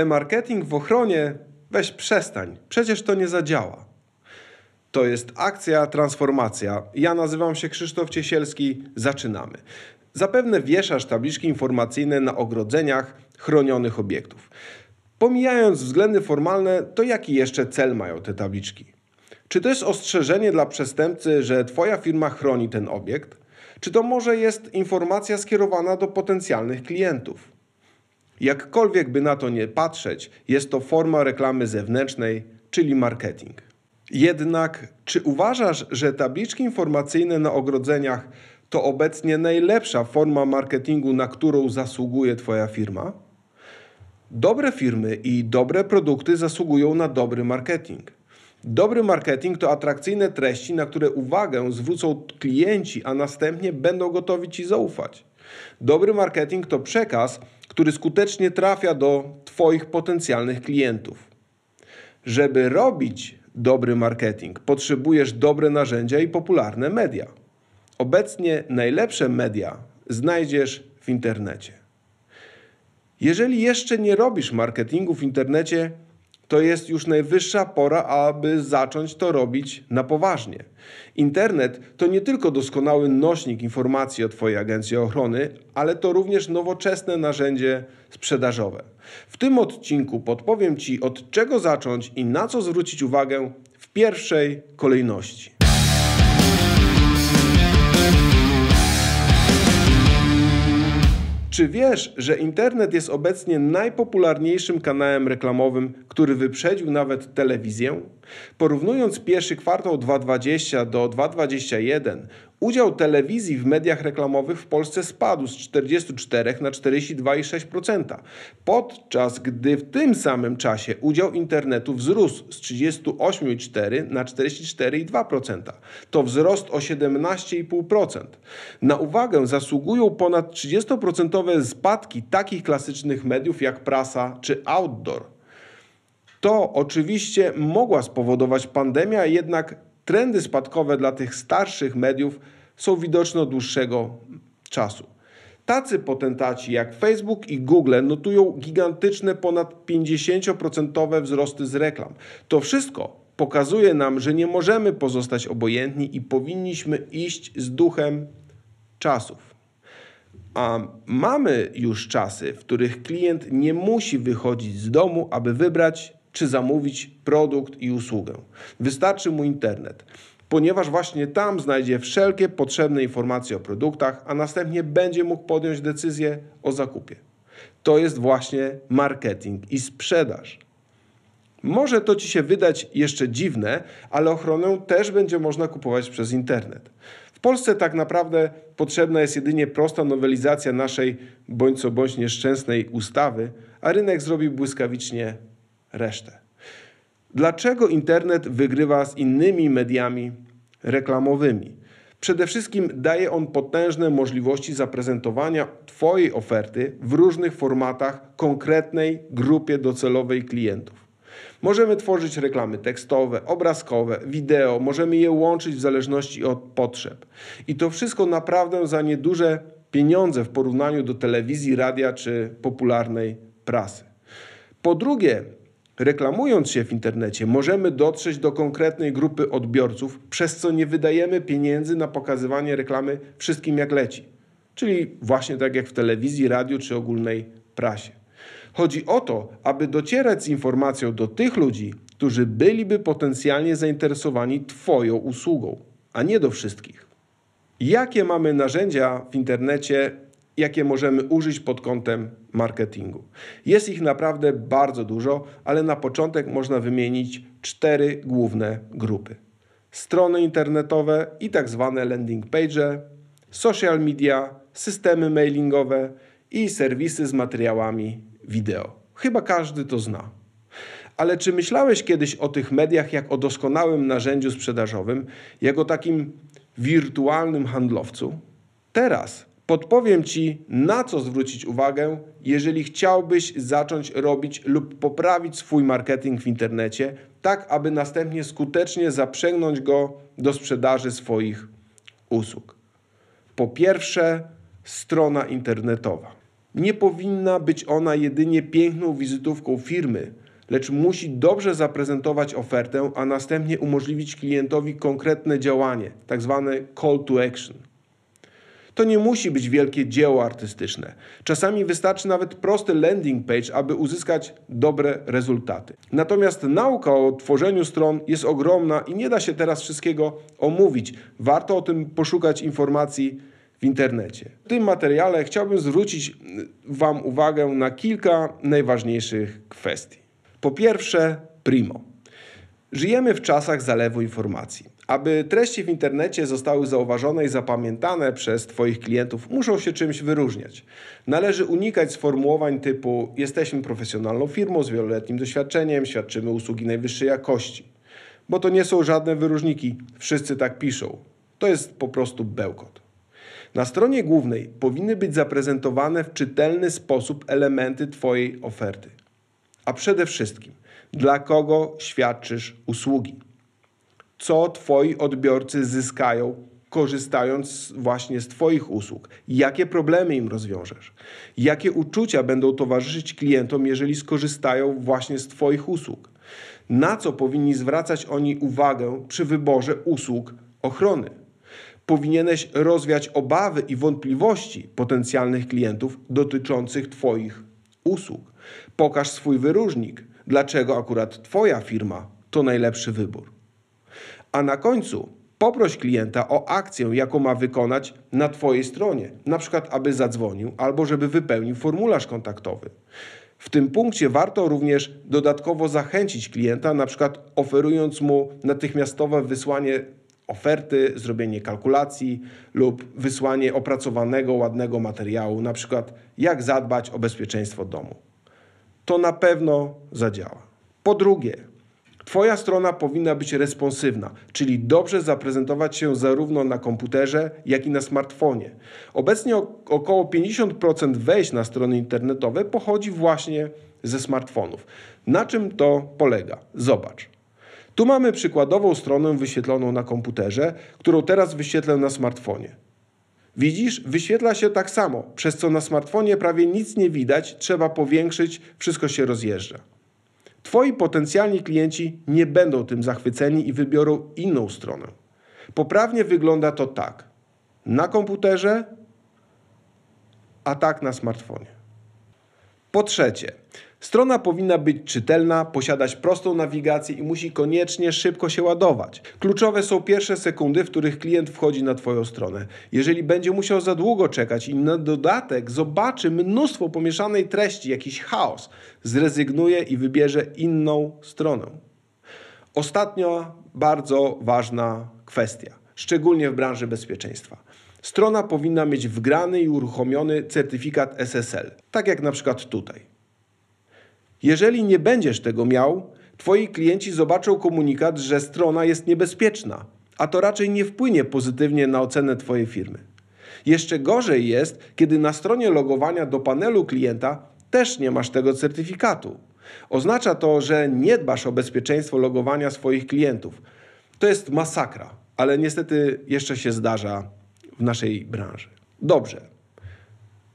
e-marketing w ochronie, weź przestań, przecież to nie zadziała. To jest akcja transformacja. Ja nazywam się Krzysztof Ciesielski, zaczynamy. Zapewne wieszasz tabliczki informacyjne na ogrodzeniach chronionych obiektów. Pomijając względy formalne, to jaki jeszcze cel mają te tabliczki? Czy to jest ostrzeżenie dla przestępcy, że Twoja firma chroni ten obiekt? Czy to może jest informacja skierowana do potencjalnych klientów? Jakkolwiek by na to nie patrzeć, jest to forma reklamy zewnętrznej, czyli marketing. Jednak czy uważasz, że tabliczki informacyjne na ogrodzeniach to obecnie najlepsza forma marketingu, na którą zasługuje Twoja firma? Dobre firmy i dobre produkty zasługują na dobry marketing. Dobry marketing to atrakcyjne treści, na które uwagę zwrócą klienci, a następnie będą gotowi Ci zaufać. Dobry marketing to przekaz, który skutecznie trafia do Twoich potencjalnych klientów. Żeby robić dobry marketing, potrzebujesz dobre narzędzia i popularne media. Obecnie najlepsze media znajdziesz w internecie. Jeżeli jeszcze nie robisz marketingu w internecie, to jest już najwyższa pora, aby zacząć to robić na poważnie. Internet to nie tylko doskonały nośnik informacji o Twojej agencji ochrony, ale to również nowoczesne narzędzie sprzedażowe. W tym odcinku podpowiem Ci, od czego zacząć i na co zwrócić uwagę w pierwszej kolejności. Czy wiesz, że internet jest obecnie najpopularniejszym kanałem reklamowym, który wyprzedził nawet telewizję? Porównując pierwszy kwartał 2020 do 2021, Udział telewizji w mediach reklamowych w Polsce spadł z 44 na 42,6%, podczas gdy w tym samym czasie udział internetu wzrósł z 38,4 na 44,2%. To wzrost o 17,5%. Na uwagę zasługują ponad 30% spadki takich klasycznych mediów jak prasa czy outdoor. To oczywiście mogła spowodować pandemia, jednak trendy spadkowe dla tych starszych mediów są widoczne od dłuższego czasu. Tacy potentaci jak Facebook i Google notują gigantyczne ponad 50% wzrosty z reklam. To wszystko pokazuje nam, że nie możemy pozostać obojętni i powinniśmy iść z duchem czasów. A mamy już czasy, w których klient nie musi wychodzić z domu, aby wybrać czy zamówić produkt i usługę. Wystarczy mu internet, ponieważ właśnie tam znajdzie wszelkie potrzebne informacje o produktach, a następnie będzie mógł podjąć decyzję o zakupie. To jest właśnie marketing i sprzedaż. Może to Ci się wydać jeszcze dziwne, ale ochronę też będzie można kupować przez internet. W Polsce tak naprawdę potrzebna jest jedynie prosta nowelizacja naszej bądź co bądź nieszczęsnej ustawy, a rynek zrobi błyskawicznie resztę. Dlaczego internet wygrywa z innymi mediami reklamowymi? Przede wszystkim daje on potężne możliwości zaprezentowania Twojej oferty w różnych formatach konkretnej grupie docelowej klientów. Możemy tworzyć reklamy tekstowe, obrazkowe, wideo, możemy je łączyć w zależności od potrzeb. I to wszystko naprawdę za nieduże pieniądze w porównaniu do telewizji, radia czy popularnej prasy. Po drugie, Reklamując się w internecie, możemy dotrzeć do konkretnej grupy odbiorców, przez co nie wydajemy pieniędzy na pokazywanie reklamy wszystkim jak leci. Czyli właśnie tak jak w telewizji, radiu czy ogólnej prasie. Chodzi o to, aby docierać z informacją do tych ludzi, którzy byliby potencjalnie zainteresowani Twoją usługą, a nie do wszystkich. Jakie mamy narzędzia w internecie jakie możemy użyć pod kątem marketingu. Jest ich naprawdę bardzo dużo, ale na początek można wymienić cztery główne grupy: strony internetowe i tak zwane landing page, social media, systemy mailingowe i serwisy z materiałami wideo. Chyba każdy to zna. Ale czy myślałeś kiedyś o tych mediach jak o doskonałym narzędziu sprzedażowym, jako takim wirtualnym handlowcu? Teraz Podpowiem Ci, na co zwrócić uwagę, jeżeli chciałbyś zacząć robić lub poprawić swój marketing w internecie, tak aby następnie skutecznie zaprzęgnąć go do sprzedaży swoich usług. Po pierwsze, strona internetowa. Nie powinna być ona jedynie piękną wizytówką firmy, lecz musi dobrze zaprezentować ofertę, a następnie umożliwić klientowi konkretne działanie, tzw. Tak call to action. To nie musi być wielkie dzieło artystyczne. Czasami wystarczy nawet prosty landing page, aby uzyskać dobre rezultaty. Natomiast nauka o tworzeniu stron jest ogromna i nie da się teraz wszystkiego omówić. Warto o tym poszukać informacji w internecie. W tym materiale chciałbym zwrócić y, Wam uwagę na kilka najważniejszych kwestii. Po pierwsze, primo. Żyjemy w czasach zalewu informacji. Aby treści w internecie zostały zauważone i zapamiętane przez Twoich klientów, muszą się czymś wyróżniać. Należy unikać sformułowań typu jesteśmy profesjonalną firmą z wieloletnim doświadczeniem, świadczymy usługi najwyższej jakości. Bo to nie są żadne wyróżniki, wszyscy tak piszą. To jest po prostu bełkot. Na stronie głównej powinny być zaprezentowane w czytelny sposób elementy Twojej oferty. A przede wszystkim, dla kogo świadczysz usługi co Twoi odbiorcy zyskają, korzystając właśnie z Twoich usług. Jakie problemy im rozwiążesz? Jakie uczucia będą towarzyszyć klientom, jeżeli skorzystają właśnie z Twoich usług? Na co powinni zwracać oni uwagę przy wyborze usług ochrony? Powinieneś rozwiać obawy i wątpliwości potencjalnych klientów dotyczących Twoich usług. Pokaż swój wyróżnik, dlaczego akurat Twoja firma to najlepszy wybór a na końcu poproś klienta o akcję, jaką ma wykonać na Twojej stronie, na przykład aby zadzwonił albo żeby wypełnił formularz kontaktowy. W tym punkcie warto również dodatkowo zachęcić klienta, na przykład oferując mu natychmiastowe wysłanie oferty, zrobienie kalkulacji lub wysłanie opracowanego, ładnego materiału, na przykład jak zadbać o bezpieczeństwo domu. To na pewno zadziała. Po drugie, Twoja strona powinna być responsywna, czyli dobrze zaprezentować się zarówno na komputerze, jak i na smartfonie. Obecnie około 50% wejść na strony internetowe pochodzi właśnie ze smartfonów. Na czym to polega? Zobacz. Tu mamy przykładową stronę wyświetloną na komputerze, którą teraz wyświetlę na smartfonie. Widzisz, wyświetla się tak samo, przez co na smartfonie prawie nic nie widać, trzeba powiększyć, wszystko się rozjeżdża. Twoi potencjalni klienci nie będą tym zachwyceni i wybiorą inną stronę. Poprawnie wygląda to tak na komputerze, a tak na smartfonie. Po trzecie, Strona powinna być czytelna, posiadać prostą nawigację i musi koniecznie szybko się ładować. Kluczowe są pierwsze sekundy, w których klient wchodzi na Twoją stronę. Jeżeli będzie musiał za długo czekać i na dodatek zobaczy mnóstwo pomieszanej treści, jakiś chaos, zrezygnuje i wybierze inną stronę. Ostatnia bardzo ważna kwestia, szczególnie w branży bezpieczeństwa. Strona powinna mieć wgrany i uruchomiony certyfikat SSL, tak jak na przykład tutaj. Jeżeli nie będziesz tego miał, Twoi klienci zobaczą komunikat, że strona jest niebezpieczna, a to raczej nie wpłynie pozytywnie na ocenę Twojej firmy. Jeszcze gorzej jest, kiedy na stronie logowania do panelu klienta też nie masz tego certyfikatu. Oznacza to, że nie dbasz o bezpieczeństwo logowania swoich klientów. To jest masakra, ale niestety jeszcze się zdarza w naszej branży. Dobrze.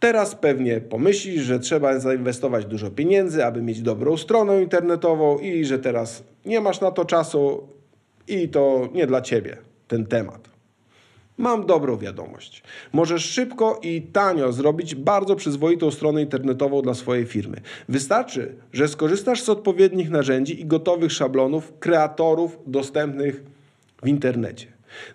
Teraz pewnie pomyślisz, że trzeba zainwestować dużo pieniędzy, aby mieć dobrą stronę internetową i że teraz nie masz na to czasu i to nie dla ciebie ten temat. Mam dobrą wiadomość. Możesz szybko i tanio zrobić bardzo przyzwoitą stronę internetową dla swojej firmy. Wystarczy, że skorzystasz z odpowiednich narzędzi i gotowych szablonów kreatorów dostępnych w internecie.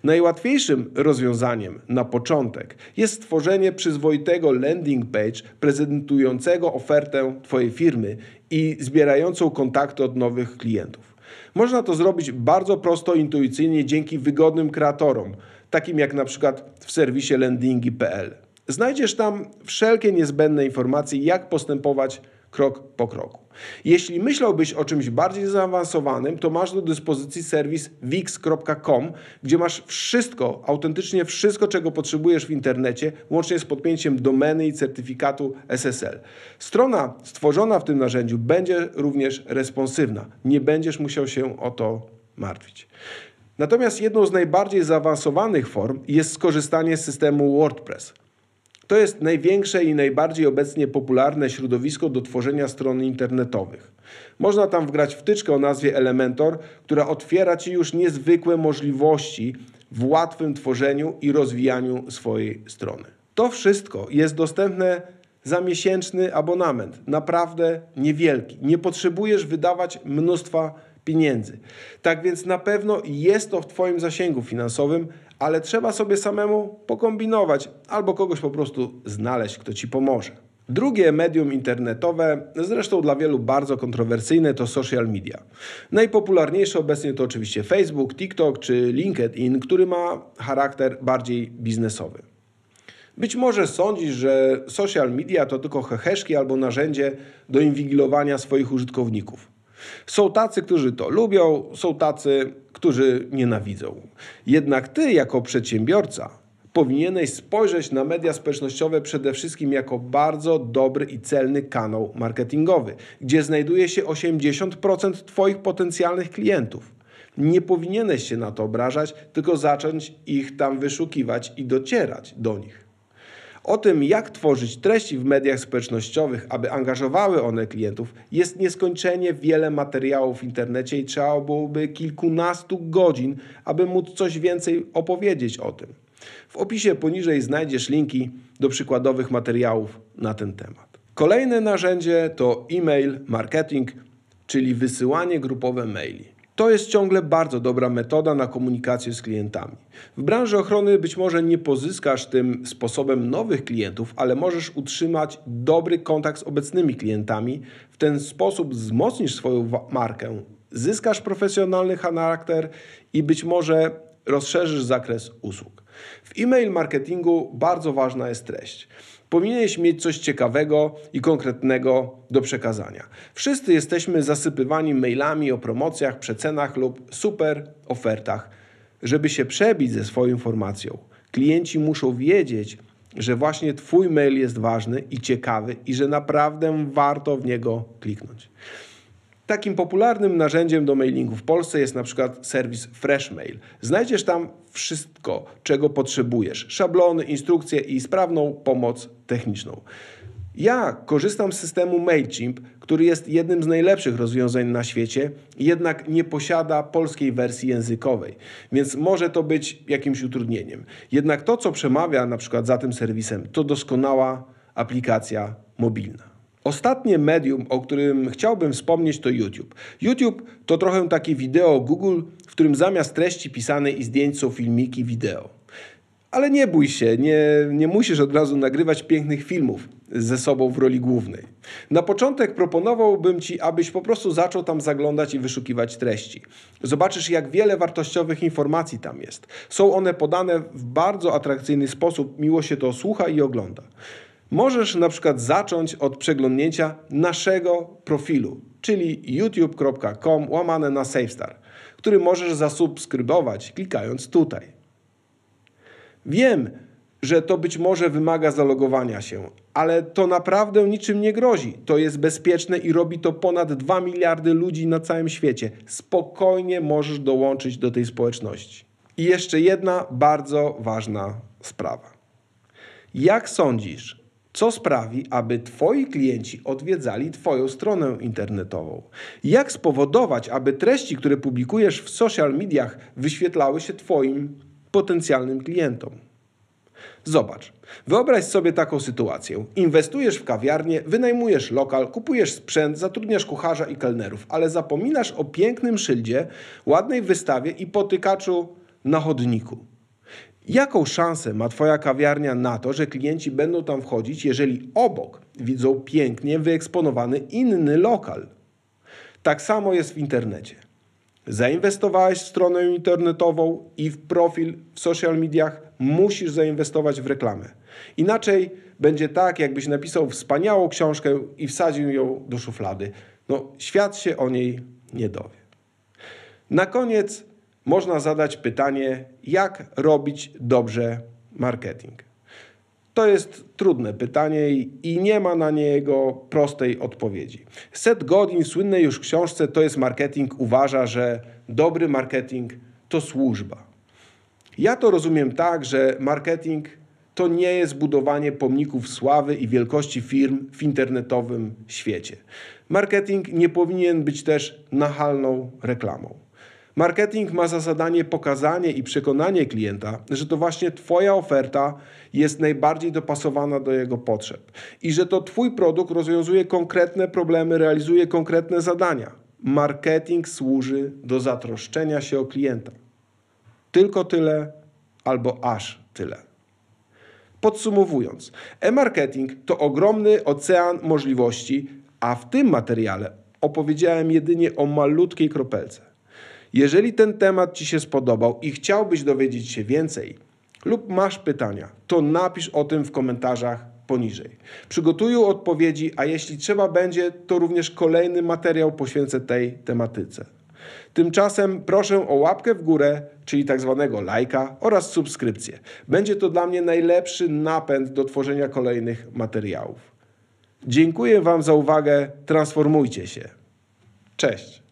Najłatwiejszym rozwiązaniem na początek jest stworzenie przyzwoitego landing page prezentującego ofertę Twojej firmy i zbierającą kontakty od nowych klientów. Można to zrobić bardzo prosto, intuicyjnie dzięki wygodnym kreatorom, takim jak na przykład w serwisie landingi.pl. Znajdziesz tam wszelkie niezbędne informacje, jak postępować krok po kroku. Jeśli myślałbyś o czymś bardziej zaawansowanym, to masz do dyspozycji serwis wix.com, gdzie masz wszystko, autentycznie wszystko, czego potrzebujesz w internecie, łącznie z podpięciem domeny i certyfikatu SSL. Strona stworzona w tym narzędziu będzie również responsywna. Nie będziesz musiał się o to martwić. Natomiast jedną z najbardziej zaawansowanych form jest skorzystanie z systemu WordPress. To jest największe i najbardziej obecnie popularne środowisko do tworzenia stron internetowych. Można tam wgrać wtyczkę o nazwie Elementor, która otwiera Ci już niezwykłe możliwości w łatwym tworzeniu i rozwijaniu swojej strony. To wszystko jest dostępne za miesięczny abonament, naprawdę niewielki. Nie potrzebujesz wydawać mnóstwa pieniędzy. Tak więc na pewno jest to w Twoim zasięgu finansowym ale trzeba sobie samemu pokombinować albo kogoś po prostu znaleźć, kto ci pomoże. Drugie medium internetowe, zresztą dla wielu bardzo kontrowersyjne, to social media. Najpopularniejsze obecnie to oczywiście Facebook, TikTok czy LinkedIn, który ma charakter bardziej biznesowy. Być może sądzisz, że social media to tylko heheszki albo narzędzie do inwigilowania swoich użytkowników. Są tacy, którzy to lubią, są tacy, którzy nienawidzą. Jednak ty, jako przedsiębiorca, powinieneś spojrzeć na media społecznościowe przede wszystkim jako bardzo dobry i celny kanał marketingowy, gdzie znajduje się 80% Twoich potencjalnych klientów. Nie powinieneś się na to obrażać, tylko zacząć ich tam wyszukiwać i docierać do nich. O tym, jak tworzyć treści w mediach społecznościowych, aby angażowały one klientów, jest nieskończenie wiele materiałów w internecie i trzeba byłoby kilkunastu godzin, aby móc coś więcej opowiedzieć o tym. W opisie poniżej znajdziesz linki do przykładowych materiałów na ten temat. Kolejne narzędzie to e-mail marketing, czyli wysyłanie grupowe maili. To jest ciągle bardzo dobra metoda na komunikację z klientami. W branży ochrony być może nie pozyskasz tym sposobem nowych klientów, ale możesz utrzymać dobry kontakt z obecnymi klientami. W ten sposób wzmocnisz swoją markę, zyskasz profesjonalny charakter i być może rozszerzysz zakres usług. W e-mail marketingu bardzo ważna jest treść powinieneś mieć coś ciekawego i konkretnego do przekazania. Wszyscy jesteśmy zasypywani mailami o promocjach, przecenach lub super ofertach. Żeby się przebić ze swoją informacją, klienci muszą wiedzieć, że właśnie Twój mail jest ważny i ciekawy i że naprawdę warto w niego kliknąć. Takim popularnym narzędziem do mailingu w Polsce jest na przykład serwis Freshmail. Znajdziesz tam wszystko, czego potrzebujesz: szablony, instrukcje i sprawną pomoc techniczną. Ja korzystam z systemu MailChimp, który jest jednym z najlepszych rozwiązań na świecie, jednak nie posiada polskiej wersji językowej, więc może to być jakimś utrudnieniem. Jednak to, co przemawia na przykład za tym serwisem, to doskonała aplikacja mobilna. Ostatnie medium, o którym chciałbym wspomnieć, to YouTube. YouTube to trochę takie wideo Google, w którym zamiast treści pisanej i zdjęć są filmiki wideo. Ale nie bój się, nie, nie musisz od razu nagrywać pięknych filmów ze sobą w roli głównej. Na początek proponowałbym Ci, abyś po prostu zaczął tam zaglądać i wyszukiwać treści. Zobaczysz, jak wiele wartościowych informacji tam jest. Są one podane w bardzo atrakcyjny sposób, miło się to słucha i ogląda. Możesz na przykład zacząć od przeglądnięcia naszego profilu, czyli youtube.com łamane na SaveStar, który możesz zasubskrybować klikając tutaj. Wiem, że to być może wymaga zalogowania się, ale to naprawdę niczym nie grozi. To jest bezpieczne i robi to ponad 2 miliardy ludzi na całym świecie. Spokojnie możesz dołączyć do tej społeczności. I jeszcze jedna bardzo ważna sprawa. Jak sądzisz, co sprawi, aby Twoi klienci odwiedzali Twoją stronę internetową? Jak spowodować, aby treści, które publikujesz w social mediach, wyświetlały się Twoim potencjalnym klientom? Zobacz, wyobraź sobie taką sytuację. Inwestujesz w kawiarnię, wynajmujesz lokal, kupujesz sprzęt, zatrudniasz kucharza i kelnerów, ale zapominasz o pięknym szyldzie, ładnej wystawie i potykaczu na chodniku. Jaką szansę ma Twoja kawiarnia na to, że klienci będą tam wchodzić, jeżeli obok widzą pięknie wyeksponowany inny lokal? Tak samo jest w internecie. Zainwestowałeś w stronę internetową i w profil w social mediach, musisz zainwestować w reklamę. Inaczej będzie tak, jakbyś napisał wspaniałą książkę i wsadził ją do szuflady. No, świat się o niej nie dowie. Na koniec można zadać pytanie, jak robić dobrze marketing. To jest trudne pytanie i nie ma na niego prostej odpowiedzi. Seth Godin w słynnej już książce To jest marketing uważa, że dobry marketing to służba. Ja to rozumiem tak, że marketing to nie jest budowanie pomników sławy i wielkości firm w internetowym świecie. Marketing nie powinien być też nachalną reklamą. Marketing ma za zadanie pokazanie i przekonanie klienta, że to właśnie Twoja oferta jest najbardziej dopasowana do jego potrzeb i że to Twój produkt rozwiązuje konkretne problemy, realizuje konkretne zadania. Marketing służy do zatroszczenia się o klienta. Tylko tyle albo aż tyle. Podsumowując, e-marketing to ogromny ocean możliwości, a w tym materiale opowiedziałem jedynie o malutkiej kropelce. Jeżeli ten temat Ci się spodobał i chciałbyś dowiedzieć się więcej lub masz pytania, to napisz o tym w komentarzach poniżej. Przygotuję odpowiedzi, a jeśli trzeba będzie, to również kolejny materiał poświęcę tej tematyce. Tymczasem proszę o łapkę w górę, czyli tak zwanego lajka oraz subskrypcję. Będzie to dla mnie najlepszy napęd do tworzenia kolejnych materiałów. Dziękuję Wam za uwagę. Transformujcie się. Cześć.